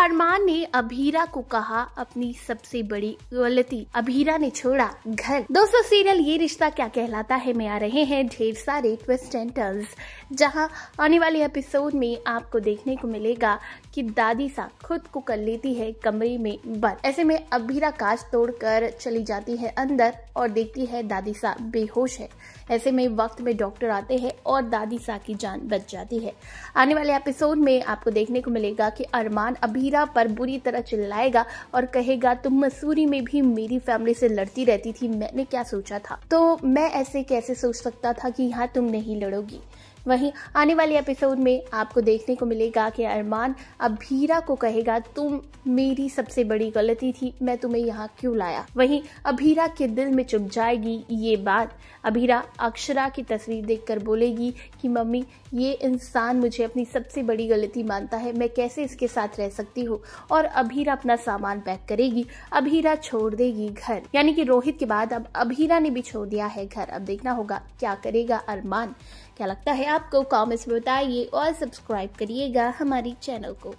अरमान ने अभीरा को कहा अपनी सबसे बड़ी गलती अभीरा ने छोड़ा घर दोस्तों सीरियल ये रिश्ता क्या कहलाता है में आ रहे हैं ढेर सारे ट्विस्ट एंड जहां आने वाले एपिसोड में आपको देखने को मिलेगा कि दादी सा खुद को कर लेती है कमरे में बंद ऐसे में अभीरा काश तोड़कर चली जाती है अंदर और देखती है दादी सा बेहोश है ऐसे में वक्त में डॉक्टर आते हैं और दादी सा की जान बच जाती है आने वाले एपिसोड में आपको देखने को मिलेगा कि अरमान अभी मीरा पर बुरी तरह चिल्लाएगा और कहेगा तुम मसूरी में भी मेरी फैमिली से लड़ती रहती थी मैंने क्या सोचा था तो मैं ऐसे कैसे सोच सकता था कि यहाँ तुम नहीं लड़ोगी वहीं आने वाले एपिसोड में आपको देखने को मिलेगा कि अरमान अब भीरा को कहेगा तुम मेरी सबसे बड़ी गलती थी मैं तुम्हें यहाँ क्यों लाया वहीं अभीरा के दिल में चुप जाएगी ये बात अभीरा अक्षरा की तस्वीर देखकर बोलेगी कि मम्मी ये इंसान मुझे अपनी सबसे बड़ी गलती मानता है मैं कैसे इसके साथ रह सकती हूँ और अभीरा अपना सामान पैक करेगी अभीरा छोड़ देगी घर यानी कि रोहित के बाद अब अभीरा ने भी छोड़ दिया है घर अब देखना होगा क्या करेगा अरमान क्या लगता है आपको कॉमेंट्स में बताइए और सब्सक्राइब करिएगा हमारी चैनल को